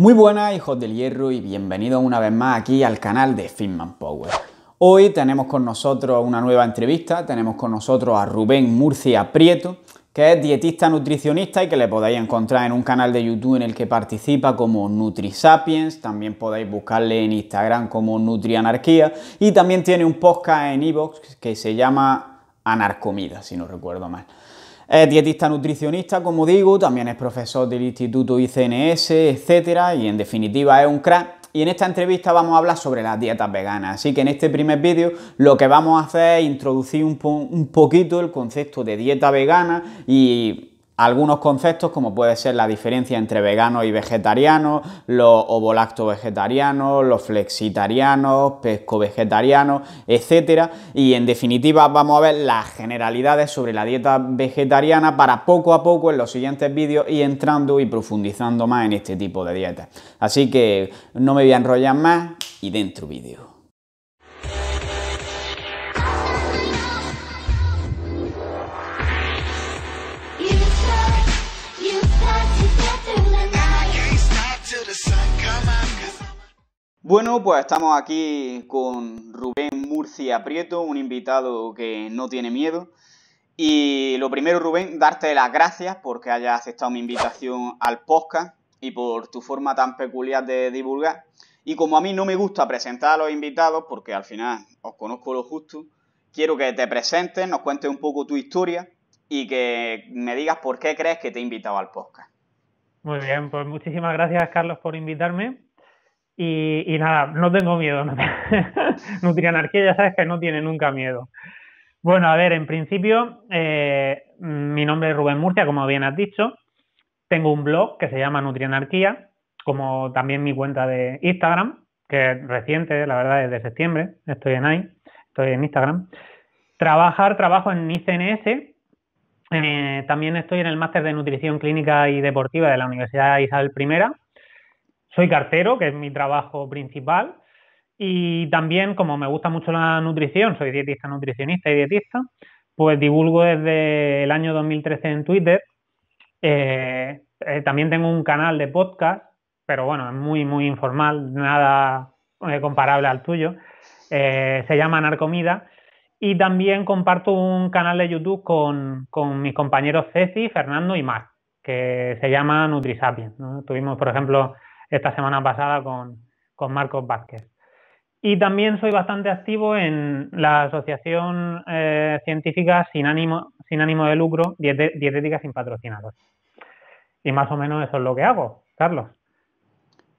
Muy buenas hijos del hierro y bienvenidos una vez más aquí al canal de Finman Power. Hoy tenemos con nosotros una nueva entrevista, tenemos con nosotros a Rubén Murcia Prieto, que es dietista nutricionista y que le podéis encontrar en un canal de YouTube en el que participa como NutriSapiens, también podéis buscarle en Instagram como NutriAnarquía y también tiene un podcast en iVoox que se llama Anarcomida, si no recuerdo mal. Es dietista nutricionista, como digo, también es profesor del Instituto ICNS, etcétera, y en definitiva es un crack y en esta entrevista vamos a hablar sobre las dietas veganas. Así que en este primer vídeo lo que vamos a hacer es introducir un, un poquito el concepto de dieta vegana y algunos conceptos como puede ser la diferencia entre veganos y vegetarianos, los ovolacto-vegetarianos, los flexitarianos, pesco-vegetarianos, etc. Y en definitiva vamos a ver las generalidades sobre la dieta vegetariana para poco a poco en los siguientes vídeos y entrando y profundizando más en este tipo de dietas. Así que no me voy a enrollar más y dentro vídeo. Bueno, pues estamos aquí con Rubén Murcia Prieto, un invitado que no tiene miedo. Y lo primero, Rubén, darte las gracias porque hayas aceptado mi invitación al podcast y por tu forma tan peculiar de divulgar. Y como a mí no me gusta presentar a los invitados, porque al final os conozco lo justo, quiero que te presentes, nos cuentes un poco tu historia y que me digas por qué crees que te he invitado al podcast. Muy bien, pues muchísimas gracias Carlos por invitarme. Y, nada, no tengo miedo. Nutrianarquía ya sabes que no tiene nunca miedo. Bueno, a ver, en principio, eh, mi nombre es Rubén Murcia, como bien has dicho. Tengo un blog que se llama Nutrianarquía, como también mi cuenta de Instagram, que es reciente, la verdad, es de septiembre. Estoy en ahí, estoy en Instagram. Trabajar, trabajo en ICNS. Eh, también estoy en el máster de nutrición clínica y deportiva de la Universidad Isabel I soy cartero, que es mi trabajo principal, y también como me gusta mucho la nutrición, soy dietista, nutricionista y dietista, pues divulgo desde el año 2013 en Twitter. Eh, eh, también tengo un canal de podcast, pero bueno, es muy, muy informal, nada eh, comparable al tuyo. se llama Narcomida. Y también comparto un canal de YouTube con, mis compañeros Ceci, Fernando y Mar, que se llama NutriSapiens. Tuvimos, por ejemplo, esta semana pasada con, con Marcos Vázquez. Y también soy bastante activo en la Asociación eh, Científica sin ánimo, sin ánimo de Lucro, Dietética sin Patrocinadores. Y más o menos eso es lo que hago, Carlos.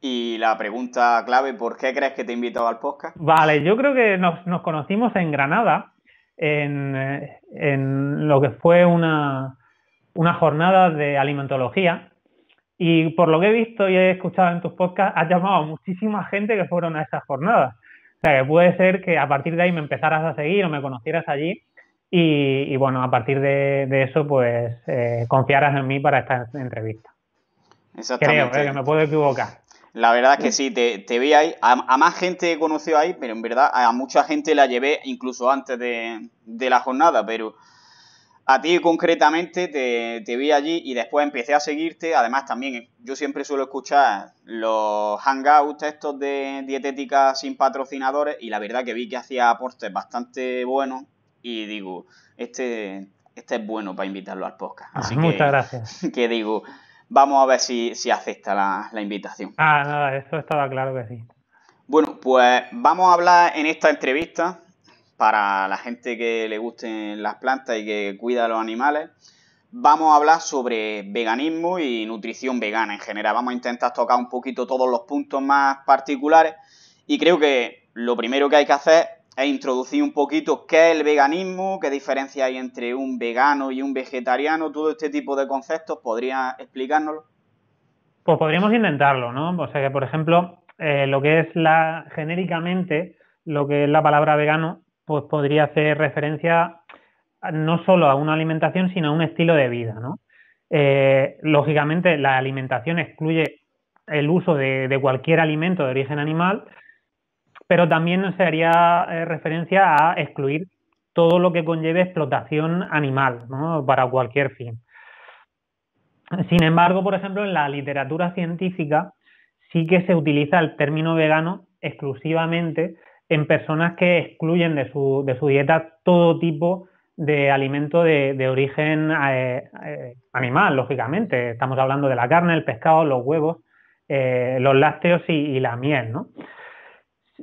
Y la pregunta clave, ¿por qué crees que te he invitado al podcast? Vale, yo creo que nos, conocimos en Granada, en, eh, en, lo que fue una, una jornada de alimentología y por lo que he visto y he escuchado en tus podcasts, has llamado a muchísima gente que fueron a esas jornadas. O sea, que puede ser que a partir de ahí me empezaras a seguir o me conocieras allí y, bueno, a partir de, eso, pues eh, confiaras en mí para esta entrevista. Exactamente. Creo, eh, que me puedo equivocar. La verdad es que sí, te, vi ahí. A, más gente he conocido ahí, pero en verdad a mucha gente la llevé incluso antes de, de la jornada, pero a ti concretamente te, vi allí y después empecé a seguirte. Además también eh, yo siempre suelo escuchar los hangouts estos de dietética sin patrocinadores y la verdad que vi que hacía aportes bastante buenos y digo, este, este es bueno para invitarlo al podcast. Ah, Así que, muchas gracias. Que digo, vamos a ver si, acepta la, la invitación. Ah, nada, eso estaba claro que sí. Bueno, pues vamos a hablar en esta entrevista para la gente que le gusten las plantas y que cuida a los animales, vamos a hablar sobre veganismo y nutrición vegana en general. Vamos a intentar tocar un poquito todos los puntos más particulares y creo que lo primero que hay que hacer es introducir un poquito qué es el veganismo, qué diferencia hay entre un vegano y un vegetariano, todo este tipo de conceptos. ¿Podría explicárnoslo? Pues podríamos intentarlo, ¿no? O sea que, por ejemplo, eh, lo que es la genéricamente, lo que es la palabra vegano, pues podría hacer referencia no solo a una alimentación, sino a un estilo de vida, eh, lógicamente, la alimentación excluye el uso de, cualquier alimento de origen animal, pero también se haría eh, referencia a excluir todo lo que conlleve explotación animal para cualquier fin. Sin embargo, por ejemplo, en la literatura científica sí que se utiliza el término vegano exclusivamente en personas que excluyen de su, dieta todo tipo de alimento de, origen eh, eh, animal, lógicamente. Estamos hablando de la carne, el pescado, los huevos, eh, los lácteos y, la miel,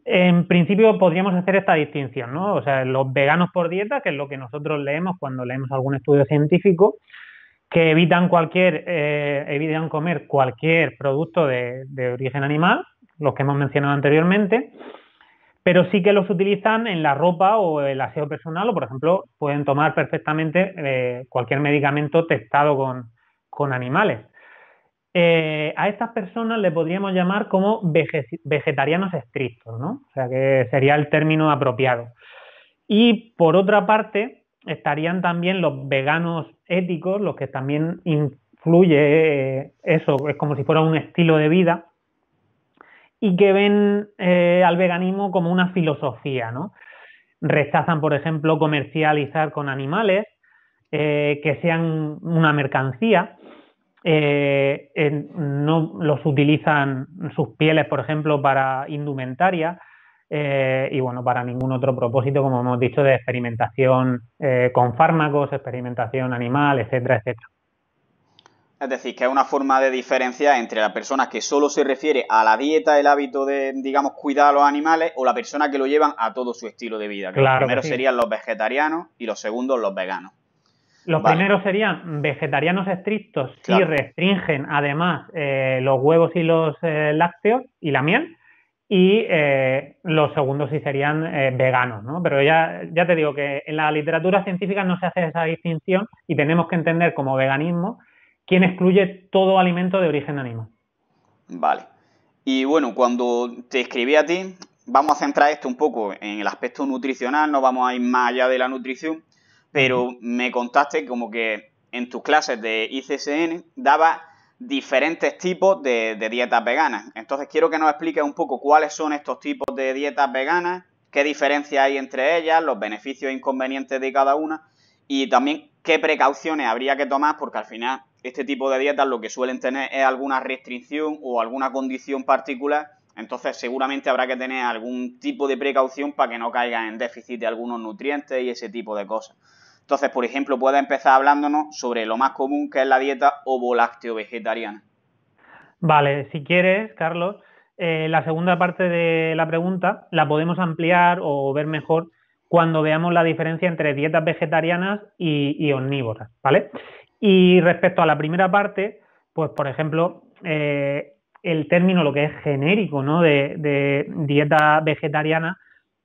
En principio podríamos hacer esta distinción, ¿no? O sea, los veganos por dieta, que es lo que nosotros leemos cuando leemos algún estudio científico, que evitan cualquier, evitan comer cualquier producto de origen animal, los que hemos mencionado anteriormente, pero sí que los utilizan en la ropa o el aseo personal o, por ejemplo, pueden tomar perfectamente eh, cualquier medicamento testado con, animales. Eh, a estas personas le podríamos llamar como vegetarianos estrictos, ¿no? O sea que sería el término apropiado. Y por otra parte, estarían también los veganos éticos, los que también influye eh, eso, es como si fuera un estilo de vida, y que ven eh, al veganismo como una filosofía, ¿no? Rechazan, por ejemplo, comercializar con animales, eh, que sean una mercancía, eh, no los utilizan sus pieles, por ejemplo, para indumentaria y bueno, para ningún otro propósito, como hemos dicho, de experimentación con fármacos, experimentación animal, etcétera, etcétera. Es decir, que es una forma de diferencia entre la persona que solo se refiere a la dieta, el hábito de, digamos, cuidar a los animales, o la persona que lo llevan a todo su estilo de vida. claro. Los primeros serían los vegetarianos y los segundos los veganos. Los primeros serían vegetarianos estrictos si restringen además eh, los huevos y los eh, lácteos y la miel. Y eh, los segundos sí serían veganos, ¿no? Pero ya, ya te digo que en la literatura científica no se hace esa distinción y tenemos que entender como veganismo quien excluye todo alimento de origen animal. Vale. Y bueno, cuando te escribí a ti, vamos a centrar esto un poco en el aspecto nutricional, no vamos a ir más allá de la nutrición, pero me contaste como que en tus clases de ICSN daba diferentes tipos de, de, dietas veganas. Entonces quiero que nos expliques un poco cuáles son estos tipos de dietas veganas, qué diferencia hay entre ellas, los beneficios e inconvenientes de cada una y también qué precauciones habría que tomar porque al final este tipo de dietas lo que suelen tener es alguna restricción o alguna condición particular, entonces seguramente habrá que tener algún tipo de precaución para que no caiga en déficit de algunos nutrientes y ese tipo de cosas. Entonces, por ejemplo, puede empezar hablándonos sobre lo más común que es la dieta ovo-lácteo vegetariana. Vale, si quieres, Carlos, eh, la segunda parte de la pregunta la podemos ampliar o ver mejor cuando veamos la diferencia entre dietas vegetarianas y, y omnívoras, ¿vale? Y respecto a la primera parte, pues por ejemplo, eh, el término, lo que es genérico, ¿no? De, dieta vegetariana,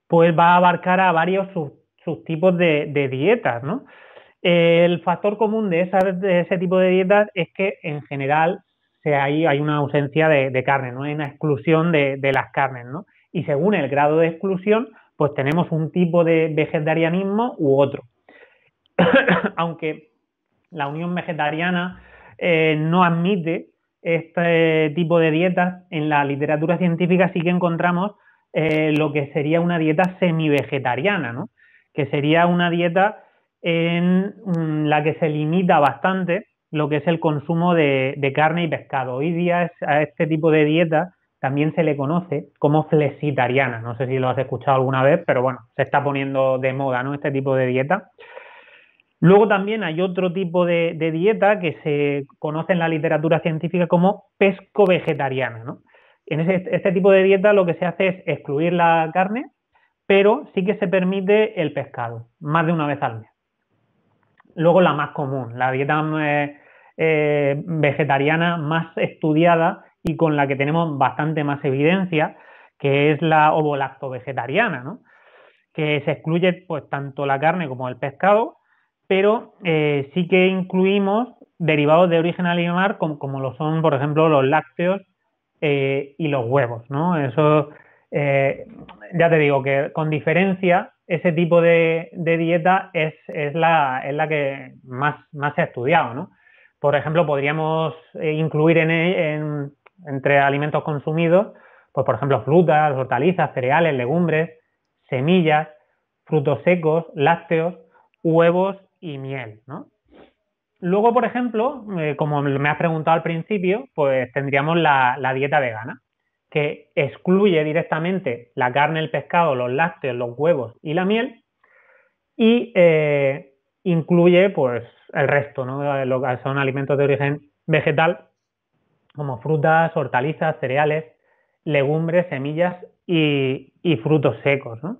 pues va a abarcar a varios sub, subtipos de, dietas, ¿no? El factor común de, ese tipo de dietas es que en general se hay, hay una ausencia de, carne, ¿no? Hay una exclusión de, las carnes, ¿no? Y según el grado de exclusión, pues tenemos un tipo de vegetarianismo u otro. Aunque la Unión Vegetariana eh, no admite este tipo de dietas. En la literatura científica sí que encontramos eh, lo que sería una dieta semi-vegetariana, que sería una dieta en mm, la que se limita bastante lo que es el consumo de, carne y pescado. Hoy día a este tipo de dieta también se le conoce como flexitariana. No sé si lo has escuchado alguna vez, pero bueno, se está poniendo de moda ¿no? este tipo de dieta. Luego también hay otro tipo de, dieta que se conoce en la literatura científica como pesco-vegetariana. En este tipo de dieta lo que se hace es excluir la carne, pero sí que se permite el pescado, más de una vez al mes. Luego la más común, la dieta eh, eh, vegetariana más estudiada y con la que tenemos bastante más evidencia, que es la ovolacto-vegetariana, que se excluye pues, tanto la carne como el pescado pero eh, sí que incluimos derivados de origen animal como, como lo son, por ejemplo, los lácteos eh, y los huevos, ¿no? Eso, eh, ya te digo que con diferencia ese tipo de, dieta es, la, la, que más, más se ha estudiado, ¿no? Por ejemplo, podríamos incluir e, en, entre alimentos consumidos, pues por ejemplo, frutas, hortalizas, cereales, legumbres, semillas, frutos secos, lácteos, huevos y miel, ¿no? Luego, por ejemplo, eh, como me has preguntado al principio, pues tendríamos la, dieta vegana, que excluye directamente la carne, el pescado, los lácteos, los huevos y la miel, y eh, incluye pues el resto, ¿no? Eh, lo que son alimentos de origen vegetal, como frutas, hortalizas, cereales, legumbres, semillas y, y frutos secos, ¿no?